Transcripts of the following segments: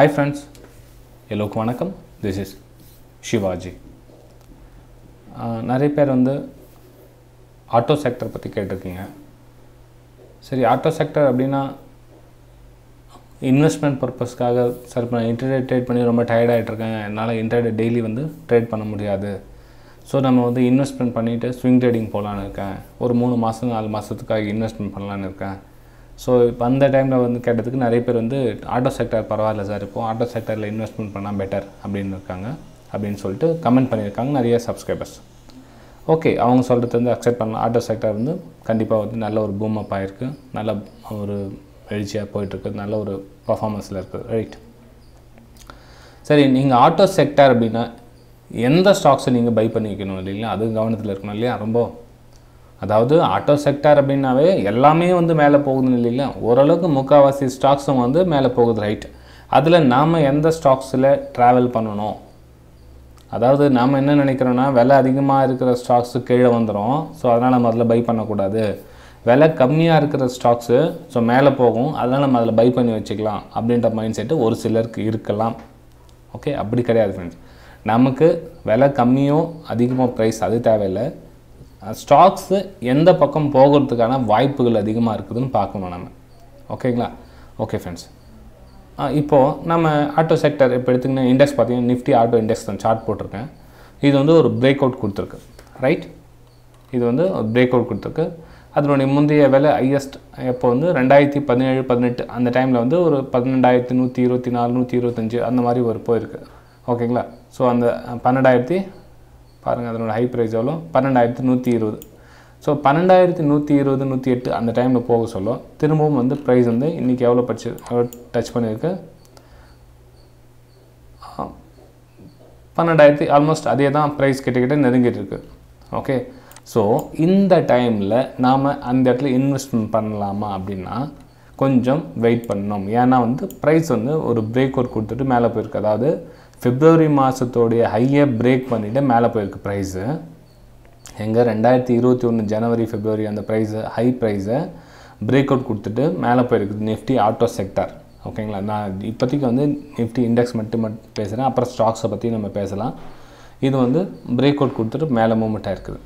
hi friends எல்லோருக்கும் வணக்கம் this is Sivaji நிறைய பேர் வந்து ஆட்டோ செக்டர் பற்றி கேட்டிருக்கீங்க சரி ஆட்டோ செக்டர் அப்படின்னா இன்வெஸ்ட்மெண்ட் பர்பஸ்க்காக சார் இப்போ நான் இன்டர்நெட் ட்ரேட் பண்ணி ரொம்ப டயர்டாகிட்ருக்கேன் என்னால் இன்டர்நெட் டெய்லி வந்து ட்ரேட் பண்ண முடியாது ஸோ நம்ம வந்து இன்வெஸ்ட்மெண்ட் பண்ணிவிட்டு ஸ்விங் ட்ரேடிங் போகலான்னு இருக்கேன் ஒரு மூணு மாதம் நாலு மாதத்துக்காக இன்வெஸ்ட்மெண்ட் பண்ணலான்னு இருக்கேன் ஸோ இப்போ அந்த டைமில் வந்து கேட்டதுக்கு நிறைய பேர் வந்து ஆட்டோ செக்டர் பரவாயில்ல சார் இப்போது ஆட்டோ செக்டரில் இன்வெஸ்ட்மெண்ட் பண்ணால் பெட்டர் அப்படின்னு இருக்காங்க அப்படின்னு சொல்லிட்டு கமெண்ட் பண்ணியிருக்காங்க நிறைய சப்ஸ்கிரைபர்ஸ் ஓகே அவங்க சொல்கிறது வந்து அக்செப்ட் பண்ணலாம் ஆட்டோ செக்டர் வந்து கண்டிப்பாக வந்து நல்ல ஒரு பூம் அப் ஆகிருக்கு நல்ல ஒரு எழுச்சியாக போயிட்டுருக்கு நல்ல ஒரு பர்ஃபார்மன்ஸில் இருக்குது ரைட் சரி நீங்கள் ஆட்டோ செக்டர் அப்படின்னா எந்த ஸ்டாக்ஸை நீங்கள் பை பண்ணி வைக்கணும் இல்லைங்களா அது கவனத்தில் இருக்கணும் இல்லையா ரொம்ப அதாவது ஆட்டோ செக்டார் அப்படின்னாவே எல்லாமே வந்து மேலே போகுதுன்னு இல்லைல்ல ஓரளவுக்கு முக்கால்வாசி ஸ்டாக்ஸும் வந்து மேலே போகுது ரைட் அதில் நாம் எந்த ஸ்டாக்ஸில் ட்ராவல் பண்ணணும் அதாவது நாம் என்ன நினைக்கிறோன்னா விலை அதிகமாக இருக்கிற ஸ்டாக்ஸு கீழே வந்துடும் ஸோ அதனால் நம்ம அதில் பை பண்ணக்கூடாது விலை கம்மியாக இருக்கிற ஸ்டாக்ஸு ஸோ மேலே போகும் அதனால் நம்ம அதில் பை பண்ணி வச்சுக்கலாம் அப்படின்ற மைண்ட் செட்டு ஒரு சிலருக்கு இருக்கலாம் ஓகே அப்படி கிடையாது ஃப்ரெண்ட்ஸ் நமக்கு விலை கம்மியோ அதிகமாக ப்ரைஸ் அது தேவையில்லை ஸ்டாக்ஸு எந்த பக்கம் போகிறதுக்கான வாய்ப்புகள் அதிகமாக இருக்குதுன்னு பார்க்கணும் நம்ம ஓகேங்களா ஓகே ஃப்ரெண்ட்ஸ் இப்போது நம்ம ஆட்டோ செக்டர் இப்போ எடுத்துக்கினா இண்டெக்ஸ் பார்த்தீங்கன்னா நிஃப்டி ஆட்டோ இண்டெக்ஸ் தான் சார்ட் போட்டிருக்கேன் இது வந்து ஒரு பிரேக் அவுட் கொடுத்துருக்கு ரைட் இது வந்து ஒரு பிரேக் அவுட் கொடுத்துருக்கு அதனுடைய முந்தைய விலை ஹையஸ்ட் எப்போ வந்து ரெண்டாயிரத்தி பதினேழு பதினெட்டு அந்த டைமில் வந்து ஒரு பன்னெண்டாயிரத்தி நூற்றி இருபத்தி நாலு நூற்றி இருபத்தஞ்சி அந்த மாதிரி ஒரு போயிருக்கு ஓகேங்களா ஸோ அந்த பன்னெண்டாயிரத்தி பாருங்கள் அதனோட ஹை ப்ரைஸ் எவ்வளோ பன்னெண்டாயிரத்து நூற்றி இருபது ஸோ பன்னெண்டாயிரத்து நூற்றி இருபது நூற்றி எட்டு அந்த டைமில் போக சொல்லும் திரும்பவும் வந்து ப்ரைஸ் வந்து இன்றைக்கி எவ்வளோ படிச்சு டச் பண்ணியிருக்கு பன்னெண்டாயிரத்தி ஆல்மோஸ்ட் அதே தான் ப்ரைஸ் கிட்டக்கிட்ட நெருங்கிட்டு இருக்குது ஓகே ஸோ இந்த டைமில் நாம் அந்த இடத்துல இன்வெஸ்ட்மெண்ட் பண்ணலாமா அப்படின்னா கொஞ்சம் வெயிட் பண்ணோம் ஏன்னா வந்து ப்ரைஸ் வந்து ஒரு பிரேக் அவுட் கொடுத்துட்டு மேலே போயிருக்கு அதாவது ஃபிப்ரவரி மாதத்தோடைய ஹையை பிரேக் பண்ணிவிட்டு மேலே போயிருக்கு ப்ரைஸு எங்கே ரெண்டாயிரத்தி இருபத்தி ஒன்று ஜனவரி ஃபிப்ரவரி அந்த ப்ரைஸு ஹை ப்ரைஸை பிரேக் அவுட் கொடுத்துட்டு மேலே போயிருக்குது நிஃப்டி ஆட்டோ செக்டர் ஓகேங்களா நான் இப்போதைக்கு வந்து நிஃப்டி இண்டெக்ஸ் மட்டும் மட்டும் பேசுகிறேன் அப்புறம் ஸ்டாக்ஸை பற்றி நம்ம பேசலாம் இது வந்து பிரேக் அவுட் கொடுத்துட்டு மேலே மூமெண்ட் ஆகிருக்குது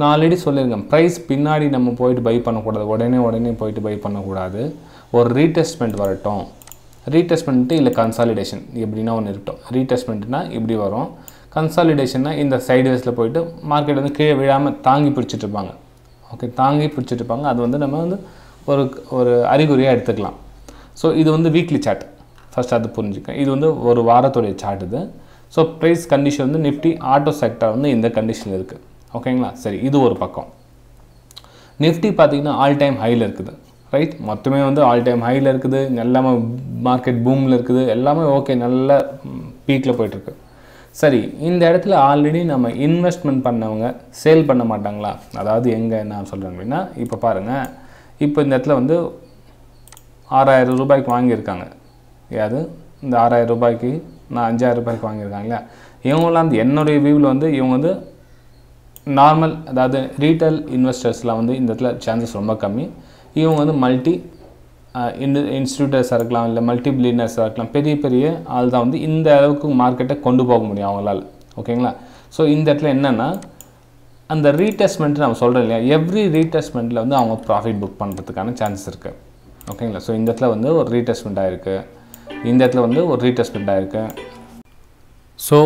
நான் ஆல்ரெடி சொல்லியிருக்கேன் ப்ரைஸ் பின்னாடி நம்ம போயிட்டு பை பண்ணக்கூடாது உடனே உடனே போயிட்டு பை பண்ணக்கூடாது ஒரு ரீடெஸ்ட்மெண்ட் வரட்டும் ரீடெஸ்ட் பண்ணிட்டு இல்லை கன்சாலிடேஷன் எப்படின்னா ஒன்று இருக்கட்டும் ரீடெஸ்ட் பண்ணிட்டுனா இப்படி வரும் கன்சாலிடேஷன்னா இந்த சைடு வேஸில் போயிட்டு மார்க்கெட் வந்து கீழே விழாமல் தாங்கி பிடிச்சிட்ருப்பாங்க ஓகே தாங்கி பிடிச்சிட்ருப்பாங்க அது வந்து நம்ம வந்து ஒரு ஒரு அறிகுறியாக எடுத்துக்கலாம் ஸோ இது வந்து வீக்லி சார்ட் ஃபஸ்ட் அது புரிஞ்சுக்கேன் இது வந்து ஒரு வாரத்துடைய சார்ட் இது ஸோ ப்ரைஸ் கண்டிஷன் வந்து நிஃப்டி ஆட்டோ செக்டர் வந்து இந்த கண்டிஷனில் இருக்குது ஓகேங்களா சரி இது ஒரு பக்கம் நிஃப்டி பார்த்திங்கன்னா ஆல் டைம் ஹையில் இருக்குது ரைட் மொத்தமே வந்து ஆல் டைம் ஹையில் இருக்குது எல்லாமே மார்க்கெட் பூமில் இருக்குது எல்லாமே ஓகே நல்ல பீக்கில் போயிட்டுருக்கு சரி இந்த இடத்துல ஆல்ரெடி நம்ம இன்வெஸ்ட்மெண்ட் பண்ணவங்க சேல் பண்ண மாட்டாங்களா அதாவது எங்கே நான் சொல்கிறேன் அப்படின்னா இப்போ பாருங்கள் இப்போ இந்த இடத்துல வந்து ஆறாயிரம் ரூபாய்க்கு வாங்கியிருக்காங்க ஏதாவது இந்த ஆறாயிரம் ரூபாய்க்கு நான் அஞ்சாயிரம் ரூபாய்க்கு வாங்கியிருக்காங்களா இவங்களாம் வந்து என்னுடைய வியூவில் வந்து இவங்க வந்து நார்மல் அதாவது ரீட்டைல் இன்வெஸ்டர்ஸ்லாம் வந்து இந்த இடத்துல சான்சஸ் ரொம்ப கம்மி இவங்க வந்து மல்டி இன்ஸ்டியூட்டர்ஸாக இருக்கலாம் இல்லை மல்டி பில்லியனர்ஸாக இருக்கலாம் பெரிய பெரிய ஆள் தான் வந்து இந்த அளவுக்கு மார்க்கெட்டை கொண்டு போக முடியும் அவங்களால் ஓகேங்களா ஸோ இந்த இடத்துல என்னென்னா அந்த ரீடெஸ்ட்மெண்ட் நம்ம சொல்கிறோம் இல்லையா எவ்ரி ரீடெஸ்ட்மெண்ட்டில் வந்து அவங்க ப்ராஃபிட் புக் பண்ணுறதுக்கான சான்சஸ் இருக்குது ஓகேங்களா ஸோ இந்த இடத்துல வந்து ஒரு ரீடெஸ்ட்மெண்ட் ஆகிருக்கு இந்த இடத்துல வந்து ஒரு ரீடெஸ்ட்மெண்ட் ஆகிருக்கு ஸோ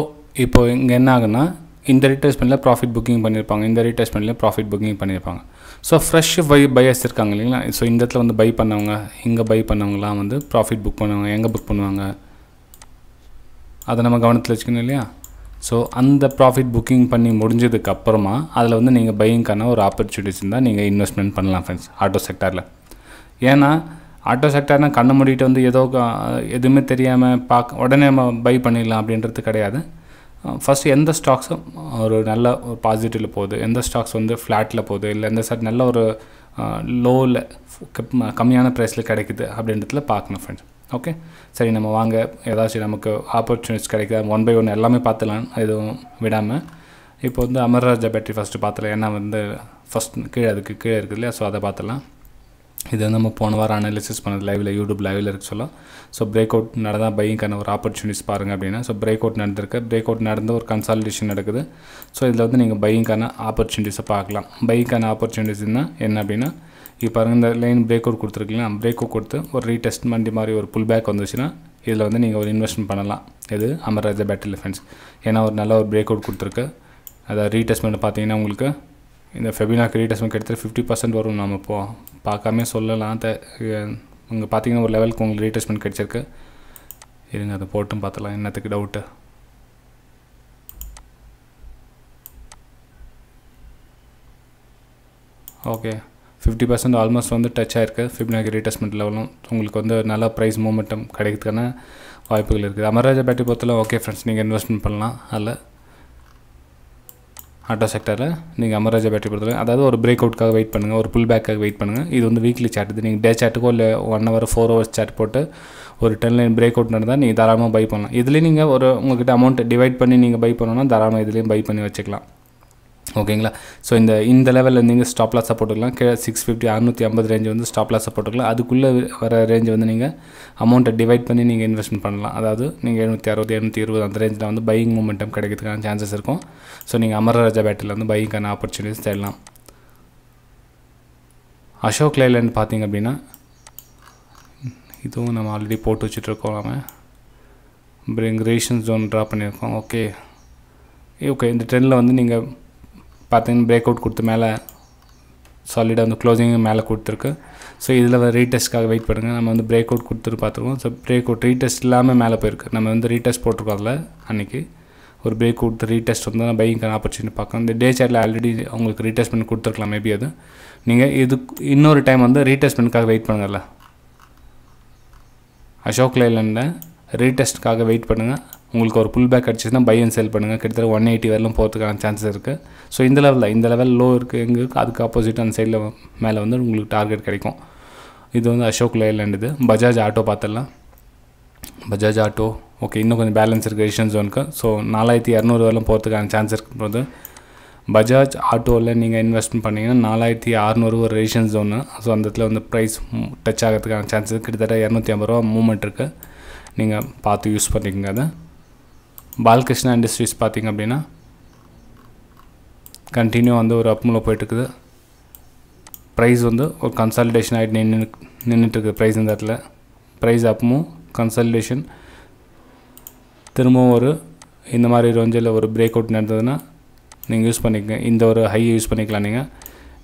இப்போ இங்கே என்ன ஆகுன்னா இந்த ரிட்டர்ஸ்மெண்ட்டில் ப்ராஃபிட் புக்கிங் பண்ணியிருப்பாங்க இந்த ரிட்டர்ஸ்மெண்ட்லேயும் ப்ராஃபிட் புக்கிங் பண்ணியிருப்பாங்க ஸோ ஃப்ரெஷ் பை பையர்ஸ் இருக்காங்க இல்லைங்களா ஸோ இந்த இடத்துல வந்து பை பண்ணவங்க இங்கே பை பண்ணவங்களாம் வந்து ப்ராஃபிட் புக் பண்ணுவாங்க எங்கே புக் பண்ணுவாங்க அதை நம்ம கவனத்தில் வச்சுக்கணும் இல்லையா ஸோ அந்த ப்ராஃபிட் புக்கிங் பண்ணி முடிஞ்சதுக்கு அப்புறமா அதில் வந்து நீங்கள் பையிங்க்கான ஒரு ஆப்பர்ச்சுனிட்டிஸ் இருந்தால் நீங்கள் இன்வெஸ்ட்மெண்ட் பண்ணலாம் ஃப்ரெண்ட்ஸ் ஆட்டோ செக்டாரில் ஏன்னா ஆட்டோ செக்டர்னால் கண்ணை மூடிட்டு வந்து ஏதோ எதுவுமே தெரியாமல் பார்க்க உடனே நம்ம பை பண்ணிடலாம் அப்படின்றது கிடையாது ஃபஸ்ட்டு எந்த ஸ்டாக்ஸும் ஒரு நல்ல ஒரு பாசிட்டிவில் போகுது எந்த ஸ்டாக்ஸ் வந்து ஃப்ளாட்டில் போகுது இல்லை எந்த சார் நல்ல ஒரு லோவில் கம்மியான ப்ரைஸில் கிடைக்குது அப்படின்றதுல பார்க்கணும் ஃப்ரெண்ட்ஸ் ஓகே சரி நம்ம வாங்க ஏதாச்சும் நமக்கு ஆப்பர்ச்சுனிட்டிஸ் கிடைக்குது ஒன் பை ஒன் எல்லாமே பார்த்துலாம் எதுவும் விடாமல் இப்போ வந்து அமர்ராஜா பேட்டரி ஃபஸ்ட்டு பார்த்துலாம் ஏன்னா வந்து ஃபஸ்ட் கீழே அதுக்கு கீழே இருக்குது இல்லையா ஸோ அதை பார்த்துலாம் இது வந்து நம்ம போன வாரம் அனாலிசிஸ் பண்ணது லைவில் யூடியூப் லைவில் இருக்க சொல்ல ஸோ பிரேக் அவுட் நடந்தால் பையிங்க்கான ஒரு ஆப்பர்ச்சுனிட்டிஸ் பாருங்கள் அப்படின்னா ஸோ பிரேக் அவுட் நடந்திருக்கு பிரேக் அவுட் நடந்து ஒரு கன்சாலிடேஷன் நடக்குது ஸோ இதில் வந்து நீங்கள் பையிங்க்கான ஆப்பர்ச்சுனிட்டிஸை பார்க்கலாம் பையிங்க்கான ஆப்பர்ச்சுனிட்டிஸ்னால் என்ன அப்படின்னா இப்போ பாருங்கள் இந்த லைன் பிரேக் அவுட் கொடுத்துருக்கீங்களா பிரேக் அவுட் கொடுத்து ஒரு ரீடெஸ்ட் மண்டி மாதிரி ஒரு புல் பேக் வந்துச்சுன்னா இதில் வந்து நீங்கள் ஒரு இன்வெஸ்ட்மெண்ட் பண்ணலாம் இது அமர்ராஜா பேட்டில் ஃபென்ஸ் ஏன்னா ஒரு நல்ல ஒரு பிரேக் அவுட் கொடுத்துருக்கு அதை ரீடெஸ்ட்மெண்ட் பார்த்தீங்கன்னா உங்களுக்கு இந்த ஃபெபினா கிரியேட்டர்ஸ் கிட்டத்தட்ட ஃபிஃப்டி பர்சன்ட் வரும் நம்ம போ பார்க்காம சொல்லலாம் த இங்கே பார்த்தீங்கன்னா ஒரு லெவலுக்கு உங்களுக்கு ரீட்டஸ்மெண்ட் கிடச்சிருக்கு இருங்க அதை போட்டும் பார்த்துலாம் என்னத்துக்கு doubt okay fifty percent almost வந்து டச் ஆகிருக்கு ஃபிப்னாக்கு ரீட்ரெஸ்மெண்ட் லெவலும் உங்களுக்கு வந்து நல்ல ப்ரைஸ் மூமெண்ட்டும் கிடைக்கிறதுக்கான வாய்ப்புகள் இருக்குது அமராஜா பேட்டரி பொறுத்தலாம் ஓகே ஃப்ரெண்ட்ஸ் நீங்கள் இன்வெஸ்ட்மெண்ட் பண்ணலாம் அதில் ஆட்டோ செக்டரில் நீங்கள் அமராஜா பேட்டரி பொறுத்தவரை அதாவது ஒரு பிரேக் அவுட்காக வெயிட் பண்ணுங்கள் ஒரு புல் பேக்காக வெயிட் பண்ணுங்கள் இது வந்து வீக்லி சார்ட் இது நீங்கள் டே சார்ட்டுக்கோ இல்லை one hour four hours chart போட்டு ஒரு டென் லைன் பிரேக் அவுட் நடந்தால் நீங்கள் தாராளமாக பை பண்ணலாம் இதுலேயும் நீங்கள் ஒரு உங்கள்கிட்ட அமௌண்ட் டிவைட் பண்ணி நீங்கள் பை பண்ணணும்னா தாராளமாக இதுலேயும் பை பண்ணி வச்சுக்கலாம் ஓகேங்களா ஸோ இந்த இந்த லெவலில் நீங்கள் ஸ்டாப் லாஸாக போட்டுக்கலாம் கீழே சிக்ஸ் ஃபிஃப்டி அறுநூற்றி ஐம்பது ரேஞ்சு வந்து ஸ்டாப் லாஸாக போட்டுக்கலாம் அதுக்குள்ளே வர ரேஞ்ச் வந்து நீங்கள் அமௌண்ட்டை டிவைட் பண்ணி நீங்கள் இன்வெஸ்ட்மெண்ட் பண்ணலாம் அதாவது நீங்கள் எழுநூற்றி அறுபது எழுநூற்றி இருபது அந்த ரேஞ்சில் வந்து பையிங் மூமெண்ட்டம் கிடைக்கிறதுக்கான சான்சஸ் இருக்கும் ஸோ நீங்கள் அமரராஜா பேட்டில் வந்து பையிங்கான ஆப்பர்ச்சுனிட்டிஸ் தேடலாம் அசோக் லேலண்ட் பார்த்தீங்க அப்படின்னா இதுவும் நம்ம ஆல்ரெடி போட்டு வச்சுட்ருக்கோம் அப்புறம் எங்கள் ரேஷன் ஜோன் ட்ரா பண்ணியிருக்கோம் ஓகே ஓகே இந்த ட்ரெண்டில் வந்து நீங்கள் பார்த்தீங்கன்னா பிரேக் அவுட் கொடுத்து மேலே சாலிடாக வந்து க்ளோசிங் மேலே கொடுத்துருக்கு ஸோ இதில் ரீடெஸ்ட்காக வெயிட் பண்ணுங்கள் நம்ம வந்து பிரேக் அவுட் கொடுத்துட்டு பார்த்துருக்கோம் ஸோ பிரேக் அவுட் ரீடெஸ்ட் இல்லாமல் மேலே போயிருக்கு நம்ம வந்து ரீடெஸ்ட் போட்டிருக்கோம் அதில் அன்றைக்கி ஒரு பிரேக் கொடுத்து ரீடெஸ்ட் வந்து நான் பையிங்கான ஆப்பர்ச்சுனிட்டி பார்க்கணும் இந்த டே சேட்டில் ஆல்ரெடி அவங்களுக்கு ரீடெஸ்ட் பண்ணி கொடுத்துருக்கலாம் மேபி அது நீங்கள் இது இன்னொரு டைம் வந்து ரீடெஸ்ட் பண்ணிக்காக வெயிட் பண்ணுங்கள்ல அசோக் லைலனில் ரீடெஸ்ட்டுக்காக வெயிட் பண்ணுங்கள் உங்களுக்கு ஒரு புல் பேக் அடிச்சுன்னா பை அண்ட் செல் பண்ணுங்கள் கிட்டத்தட்ட ஒன் எயிட்டி வரலும் போகிறதுக்கான சான்சஸ் இருக்குது ஸோ இந்த லெவலில் இந்த லெவல் லோ இருக்குது எங்கே இருக்குது அதுக்கு ஆப்போசிட் அந்த சைடில் மேலே வந்து உங்களுக்கு டார்கெட் கிடைக்கும் இது வந்து அசோக் லேலேண்ட் இது பஜாஜ் ஆட்டோ பார்த்துடலாம் பஜாஜ் ஆட்டோ ஓகே இன்னும் கொஞ்சம் பேலன்ஸ் இருக்குது ஏஷியன் ஜோனுக்கு ஸோ நாலாயிரத்தி இரநூறு வரலும் போகிறதுக்கான சான்ஸ் இருக்கும்போது பஜாஜ் ஆட்டோவில் நீங்கள் இன்வெஸ்ட்மெண்ட் பண்ணிங்கன்னா நாலாயிரத்தி அறநூறு ஒரு ரேஷன் ஜோனு ஸோ அந்த இடத்துல வந்து ப்ரைஸ் டச் ஆகிறதுக்கான சான்சஸ் கிட்டத்தட்ட இரநூத்தி ஐம்பது ரூபா மூவ்மெண்ட் இருக்குது நீங்கள் பார்த்து யூஸ் பண்ணிக்கோங்க அதை பாலகிருஷ்ணா இண்டஸ்ட்ரீஸ் பார்த்திங்க அப்படின்னா கண்டினியூ வந்து ஒரு அப்மில் போயிட்டுருக்குது ப்ரைஸ் வந்து ஒரு கன்சல்டேஷன் ஆகிட்டு நின்று நின்றுட்டுருக்குது ப்ரைஸ் இந்த இடத்துல ப்ரைஸ் அப்பமும் கன்சல்டேஷன் திரும்பவும் ஒரு இந்த மாதிரி ரொஞ்சில் ஒரு பிரேக் அவுட் நடந்ததுன்னா நீங்கள் யூஸ் பண்ணிக்கங்க இந்த ஒரு ஹையை யூஸ் பண்ணிக்கலாம் நீங்கள்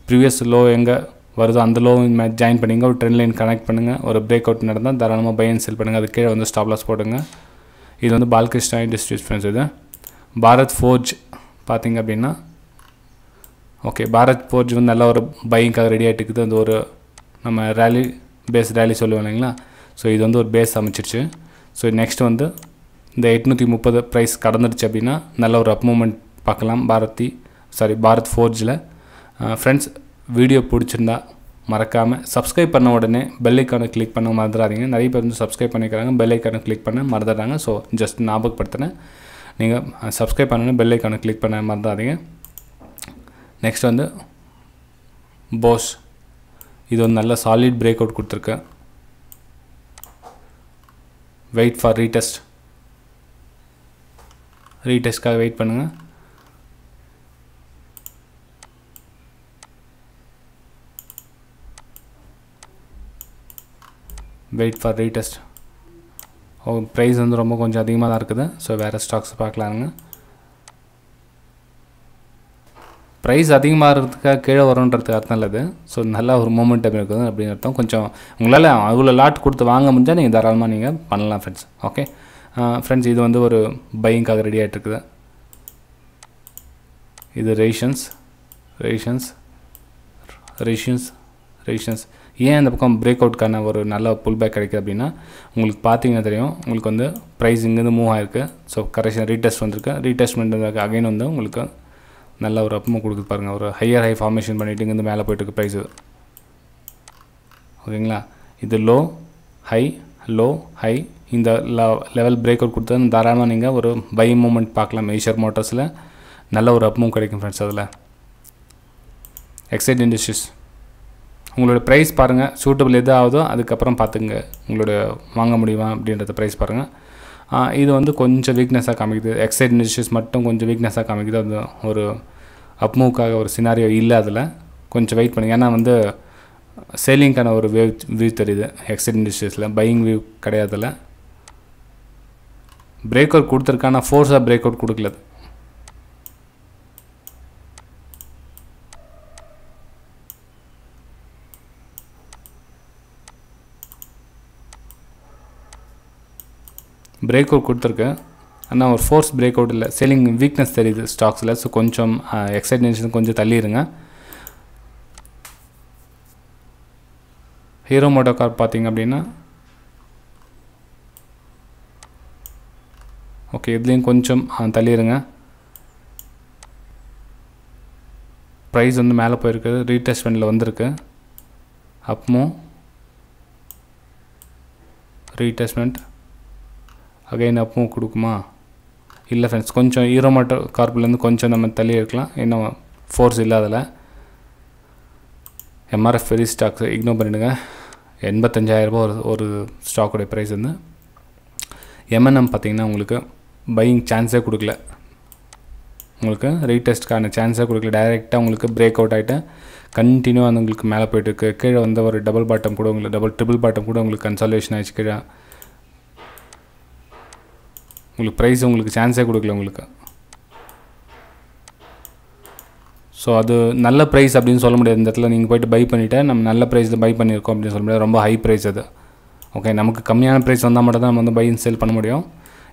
ப்ரீவியஸ் லோ எங்கே வருதோ அந்த லோ மேட்ச் ஜாயின் பண்ணிங்க ஒரு ட்ரெண்ட் லைன் கனெக்ட் பண்ணுங்கள் ஒரு பிரேக் அவுட் நடந்தால் தாராளமாக பை அண்ட் செல் பண்ணுங்கள் அது கீழே வந்து ஸ்டாப் லாஸ் போடுங்க இது வந்து பால்கிருஷ்ணா இண்டஸ்ட்ரீஸ் ஃப்ரெண்ட்ஸ் இது பாரத் ஃபோர்ஜ் பார்த்திங்க அப்படின்னா ஓகே பாரத் ஃபோர்ஜ் வந்து நல்லா ஒரு பையிங்காக ரெடி ஆகிட்டு இருக்குது அந்த ஒரு நம்ம ரேலி பேஸ் ரேலி சொல்லுவோம் இல்லைங்களா ஸோ இது வந்து ஒரு பேஸ் அமைச்சிருச்சு ஸோ நெக்ஸ்ட் வந்து இந்த எட்நூற்றி முப்பது ப்ரைஸ் கடந்துருச்சு அப்படின்னா நல்ல ஒரு அப் மூமெண்ட் பார்க்கலாம் பாரதி சாரி பாரத் ஃபோர்ஜில் ஃப்ரெண்ட்ஸ் வீடியோ பிடிச்சிருந்தா மறக்காமல் சப்ஸ்கிரைப் பண்ண உடனே பெல் கிளிக் பண்ண மறந்துடாதீங்க நிறைய பேர் வந்து சப்ஸ்கிரைப் பண்ணிக்கிறாங்க பெல் கிளிக் பண்ண மறந்துடுறாங்க ஸோ ஜஸ்ட் ஞாபகப்படுத்தினேன் நீங்கள் சப்ஸ்கிரைப் பண்ணணும் பெல் கிளிக் பண்ண மறந்துடாதீங்க நெக்ஸ்ட் வந்து போஸ் இது வந்து நல்ல சாலிட் பிரேக் அவுட் கொடுத்துருக்கேன் வெயிட் ஃபார் ரீடெஸ்ட் ரீடெஸ்ட்காக வெயிட் பண்ணுங்கள் வெயிட் ஃபார் ரீடெஸ்ட் ஓ ப்ரைஸ் வந்து ரொம்ப கொஞ்சம் அதிகமாக தான் இருக்குது ஸோ வேறு ஸ்டாக்ஸ் பார்க்கலாங்க ப்ரைஸ் அதிகமாக இருக்கிறதுக்காக கீழே வரும்ன்றது அர்த்தம் இல்லை ஸோ நல்லா ஒரு மூமெண்டம் இருக்குது அப்படின்னு அர்த்தம் கொஞ்சம் உங்களால் அவ்வளோ லாட் கொடுத்து வாங்க முடிஞ்சால் நீங்கள் தாராளமாக நீங்கள் பண்ணலாம் ஃப்ரெண்ட்ஸ் ஓகே ஃப்ரெண்ட்ஸ் இது வந்து ஒரு பையிங்காக ரெடி ஆகிட்டுருக்குது இது ரேஷன்ஸ் ரேஷன்ஸ் ரேஷன்ஸ் ரேஷன்ஸ் ஏன் அந்த பக்கம் பிரேக் அவுட்கான ஒரு நல்ல புல் பேக் கிடைக்குது அப்படின்னா உங்களுக்கு பார்த்தீங்கன்னா தெரியும் உங்களுக்கு வந்து ப்ரைஸ் இங்கேருந்து மூவ் ஆயிருக்கு ஸோ கரெக்ஷன் ரீடெஸ்ட் வந்திருக்கு ரீடெஸ்ட்மெண்ட் அகைன் வந்து உங்களுக்கு நல்ல ஒரு அப்பமாக கொடுக்குது பாருங்கள் ஒரு ஹையர் ஹை ஃபார்மேஷன் பண்ணிவிட்டு இங்கேருந்து மேலே போயிட்டுருக்கு ப்ரைஸு ஓகேங்களா இது லோ ஹை லோ ஹை இந்த லெவல் பிரேக் அவுட் கொடுத்தா தாராளமாக நீங்கள் ஒரு பை மூமெண்ட் பார்க்கலாம் மேஷர் மோட்டர்ஸில் நல்ல ஒரு அப்பமும் கிடைக்கும் ஃப்ரெண்ட்ஸ் அதில் எக்ஸைட் இண்டஸ்ட்ரீஸ் உங்களோட ப்ரைஸ் பாருங்கள் சூட்டபிள் எது ஆகுதோ அதுக்கப்புறம் பார்த்துங்க உங்களோட வாங்க முடியுமா அப்படின்றத ப்ரைஸ் பாருங்கள் இது வந்து கொஞ்சம் வீக்னஸாக காமிக்குது எக்ஸைட் நிஷஸ் மட்டும் கொஞ்சம் வீக்னஸாக காமிக்குது அது ஒரு அப்மூவ்க்காக ஒரு சினாரியோ இல்லை அதில் கொஞ்சம் வெயிட் பண்ணுங்கள் ஏன்னா வந்து சேலிங்க்கான ஒரு வியூ வியூ தெரியுது எக்ஸைட் இண்டஸ்ட்ரீஸில் பையிங் வியூ கிடையாதுல பிரேக் அவுட் கொடுத்துருக்கானா ஃபோர்ஸாக பிரேக் அவுட் கொடுக்கல பிரேக் அவுட் கொடுத்துருக்கு ஆனால் ஒரு ஃபோர்ஸ் பிரேக் அவுட் இல்லை செல்லிங் வீக்னஸ் தெரியுது ஸ்டாக்ஸில் ஸோ கொஞ்சம் எக்ஸைடேஷன் கொஞ்சம் தள்ளிடுங்க ஹீரோ மோட்டோ கார் பார்த்தீங்க அப்படின்னா ஓகே இதுலேயும் கொஞ்சம் தள்ளிடுங்க ப்ரைஸ் வந்து மேலே போயிருக்குது ரீடெஸ்ட்மெண்ட்டில் வந்திருக்கு அப்மோ ரீடெஸ்ட்மெண்ட் அகைன் அப்பவும் கொடுக்குமா இல்லை ஃப்ரெண்ட்ஸ் கொஞ்சம் ஈரோமாட்டோ கார்ப்லேருந்து கொஞ்சம் நம்ம தள்ளி இருக்கலாம் இன்னும் ஃபோர்ஸ் இல்லை அதில் எம்ஆர்எஃப் ஃபெரி ஸ்டாக்ஸ் இக்னோர் பண்ணிவிடுங்க எண்பத்தஞ்சாயிரரூபா ஒரு ஒரு ஸ்டாக்குடைய ப்ரைஸ் வந்து எம்என்எம் பார்த்திங்கன்னா உங்களுக்கு பையிங் சான்ஸே கொடுக்கல உங்களுக்கு ரீடெஸ்ட்க்கான சான்ஸே கொடுக்கல டைரெக்டாக உங்களுக்கு பிரேக் அவுட் ஆகிட்டு கண்டினியூவாக வந்து உங்களுக்கு மேலே போயிட்டுருக்கு கீழே வந்த ஒரு டபுள் பாட்டம் கூட உங்களுக்கு டபுள் ட்ரிபிள் பாட்டம் கூட உங்களுக்கு கன்சாலேஷன் ஆயிடுச்சு கீழே உங்களுக்கு ப்ரைஸ் உங்களுக்கு சான்ஸே கொடுக்கல உங்களுக்கு ஸோ அது நல்ல ப்ரைஸ் அப்படின்னு சொல்ல முடியாது இந்த இடத்துல நீங்கள் போய்ட்டு பை பண்ணிவிட்டு நம்ம நல்ல ப்ரைஸில் பை பண்ணியிருக்கோம் அப்படின்னு சொல்ல முடியாது ரொம்ப ஹை ப்ரைஸ் அது ஓகே நமக்கு கம்மியான ப்ரைஸ் வந்தால் மட்டும் தான் நம்ம வந்து பை இன் சேல் பண்ண முடியும்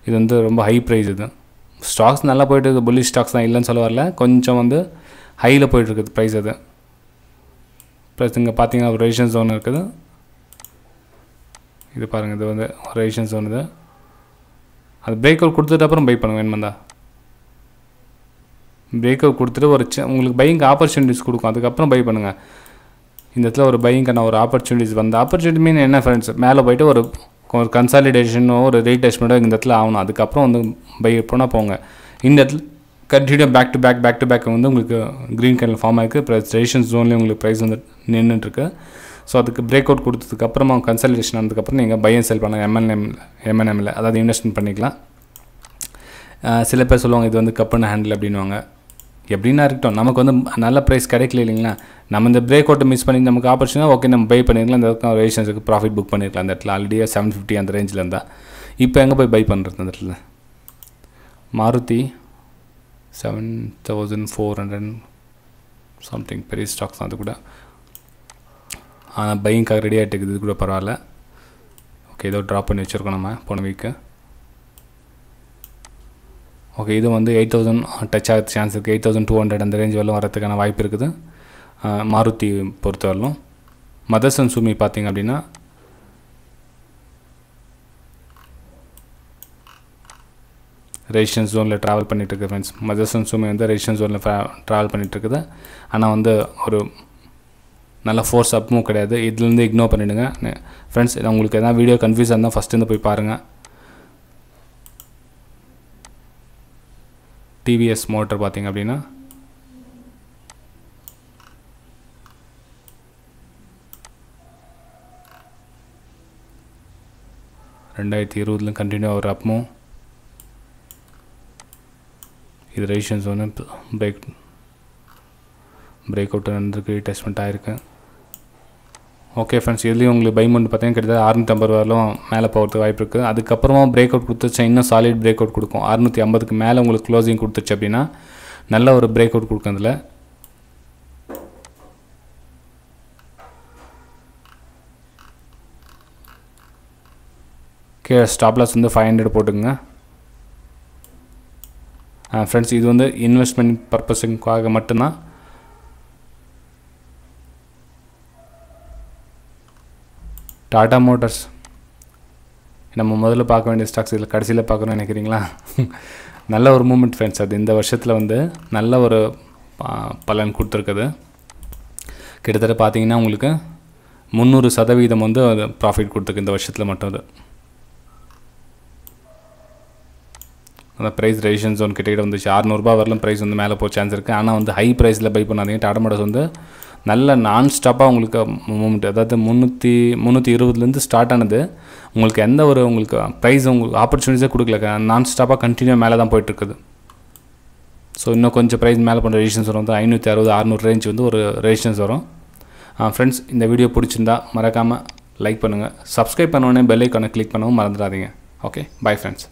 இது வந்து ரொம்ப ஹை ப்ரைஸ் இது ஸ்டாக்ஸ் நல்லா போயிட்டு இருக்குது புல்லி ஸ்டாக்ஸ் தான் இல்லைன்னு சொல்ல வரல கொஞ்சம் வந்து ஹையில் போயிட்டுருக்குது ப்ரைஸ் அது ப்ளஸ் இங்கே பார்த்தீங்கன்னா ஒரு ரேஷன் ஜோன் இருக்குது இது பாருங்கள் இது வந்து ரேஷன் ஜோன் இது அது பிரேக் அவுட் கொடுத்துட்டு அப்புறம் பை பண்ணுங்க வேணுமா பிரேக் அவுட் கொடுத்துட்டு ஒரு உங்களுக்கு பையிங்க்கு ஆப்பர்ச்சுனிட்டிஸ் கொடுக்கும் அதுக்கப்புறம் பை பண்ணுங்கள் இந்த இடத்துல ஒரு பையிங்கான ஒரு ஆப்பர்ச்சுனிட்டிஸ் வந்து ஆப்பர்ச்சுனிட்டி மீன் என்ன ஃப்ரெண்ட்ஸ் மேலே போயிட்டு ஒரு ஒரு கன்சாலிடேஷனோ ஒரு ரீடெஸ்ட்மெண்ட்டோ இந்த இடத்துல ஆகணும் அதுக்கப்புறம் வந்து பை போனால் போங்க இந்த இடத்துல continue back to back back to back வந்து உங்களுக்கு க்ரீன் கலர் ஃபார்ம் ஆகிருக்கு ப்ரைஸ் ரெஜிஸ்ட்ரேஷன் ஜோன்லேயும் உங்களுக்கு ப்ரைஸ் வந்து நின்றுட்டுருக்கு ஸோ அதுக்கு பிரேக் அவுட் கொடுத்ததுக்கப்புறமா கன்சல்டேஷன் ஆனதுக்கப்புறம் நீங்கள் பையன் செல் பண்ணுங்கள் எம்என்எம் எம்என்எம்ல அதாவது இன்வெஸ்ட்மெண்ட் பண்ணிக்கலாம் சில பேர் சொல்லுவாங்க இது வந்து கப்புன்னு ஹேண்டில் அப்படின்வாங்க எப்படின்னா இருக்கட்டும் நமக்கு வந்து நல்ல ப்ரைஸ் கிடைக்கல இல்லைங்களா நம்ம இந்த பிரேக் அவுட்டை மிஸ் பண்ணி நமக்கு ஆப்பர்ச்சுனா ஓகே நம்ம பை பண்ணிருக்கலாம் இந்த ரேஷன்ஸுக்கு ப்ராஃபிட் புக் பண்ணிருக்கலாம் அந்த இடத்துல ஆல்ரெடி செவன் ஃபிஃப்டி அந்த ரேஞ்சில் இருந்தால் இப்போ எங்கே போய் பை பண்ணுறது அந்த இடத்துல Maruti seven thousand four hundred something பெரிய ஸ்டாக்ஸ் அது கூட ஆனால் பையங்காக ரெடி ஆகிட்டு இருக்குது கூட பரவாயில்ல ஓகே ஏதோ ட்ராப் பண்ணி வச்சுருக்கோம் நம்ம போன வீக்கு ஓகே இது வந்து எயிட் தௌசண்ட் டச் ஆகிற சான்ஸ் இருக்குது எயிட் தௌசண்ட் டூ ஹண்ட்ரட் அந்த ரேஞ்ச் வரலும் வரதுக்கான வாய்ப்பு இருக்குது மாருதி பொறுத்தவரையிலும் மதர்சன் சுமி பார்த்தீங்க அப்படின்னா ரெசிஸ்டன்ஸ் ஜோனில் ட்ராவல் பண்ணிகிட்ருக்கு ஃப்ரெண்ட்ஸ் மதர்சன் சுமி வந்து ரேஷன் ஜோனில் ட்ராவல் பண்ணிகிட்ருக்குது ஆனால் வந்து ஒரு நல்லா ஃபோர்ஸ் அப்பவும் கிடையாது இதுலேருந்து இக்னோர் பண்ணிவிடுங்க ஃப்ரெண்ட்ஸ் உங்களுக்கு எதாவது வீடியோ கன்ஃபியூஸாக இருந்தால் ஃபஸ்ட்டு போய் பாருங்கள் டிவிஎஸ் மோட்டர் பார்த்திங்க அப்படின்னா ரெண்டாயிரத்தி இருபதுலேயும் கண்டினியூ ஆகிற அப்பமும் இது ரெசிஷன்ஸ் ஒன்று பிரேக் பிரேக் அவுட் நடந்திருக்கு டெஸ்ட்மெண்ட் ஆகிருக்கு ஓகே ஃப்ரெண்ட்ஸ் இதுலேயும் உங்களுக்கு பை மட்டும் பார்த்தீங்கன்னா கிட்டத்தட்ட அறுநூற்றி வரலும் மேலே போகிறதுக்கு வாய்ப்பு இருக்குது அதுக்கப்புறமா பிரேக் அவுட் கொடுத்துச்சு இன்னும் சாலிட் பிரேக் அவுட் கொடுக்கும் அறுநூற்றி ஐம்பதுக்கு மேலே உங்களுக்கு க்ளோசிங் கொடுத்துச்சு அப்படின்னா நல்ல ஒரு பிரேக் அவுட் கொடுக்குறதுல ஓகே ஸ்டாப்லாஸ் வந்து ஃபைவ் ஹண்ட்ரட் போட்டுக்குங்க ஃப்ரெண்ட்ஸ் இது வந்து இன்வெஸ்ட்மெண்ட் பர்பஸுக்காக மட்டும்தான் டாடா மோட்டார்ஸ் நம்ம முதல்ல பார்க்க வேண்டிய ஸ்டாக்ஸ் இதில் கடைசியில் பார்க்கணும்னு நினைக்கிறீங்களா நல்ல ஒரு மூமெண்ட் ஃப்ரெண்ட்ஸ் அது இந்த வருஷத்தில் வந்து நல்ல ஒரு பலன் கொடுத்துருக்குது கிட்டத்தட்ட பார்த்தீங்கன்னா உங்களுக்கு முந்நூறு சதவீதம் வந்து ப்ராஃபிட் கொடுத்துருக்கு இந்த வருஷத்தில் மட்டும் அது அந்த ப்ரைஸ் ரெஜிஷன் ஜோன் கிட்டே வந்துச்சு அறநூறுபா வரலாம் ப்ரைஸ் வந்து மேலே போக சான்ஸ் இருக்குது ஆனால் வந்து ஹை ப்ரைஸில் பை பண்ணாதீங்க டாடா மோட்டர்ஸ் வந்து நல்ல நான் ஸ்டாப்பாக உங்களுக்கு மூமெண்ட் அதாவது முந்நூற்றி முந்நூற்றி இருபதுலேருந்து ஸ்டார்ட் ஆனது உங்களுக்கு எந்த ஒரு உங்களுக்கு ப்ரைஸ் உங்களுக்கு ஆப்பர்ச்சுனிட்டிஸே கொடுக்கல நான் ஸ்டாப்பாக கண்டினியூ மேலே தான் போயிட்டுருக்குது ஸோ இன்னும் கொஞ்சம் ப்ரைஸ் மேலே பண்ணுற ரிலேஷன்ஸ் வரும் வந்து ஐநூற்றி அறுபது அறுநூறு ரேஞ்ச் வந்து ஒரு ரேஷன்ஸ் வரும் ஃப்ரெண்ட்ஸ் இந்த வீடியோ பிடிச்சிருந்தா மறக்காமல் லைக் பண்ணுங்கள் சப்ஸ்கிரைப் பண்ணோடனே பெல் ஐக்கானை கிளிக் பண்ணவும் மறந்துடாதீங்க ஓகே பை ஃப்ரெண்ட்ஸ்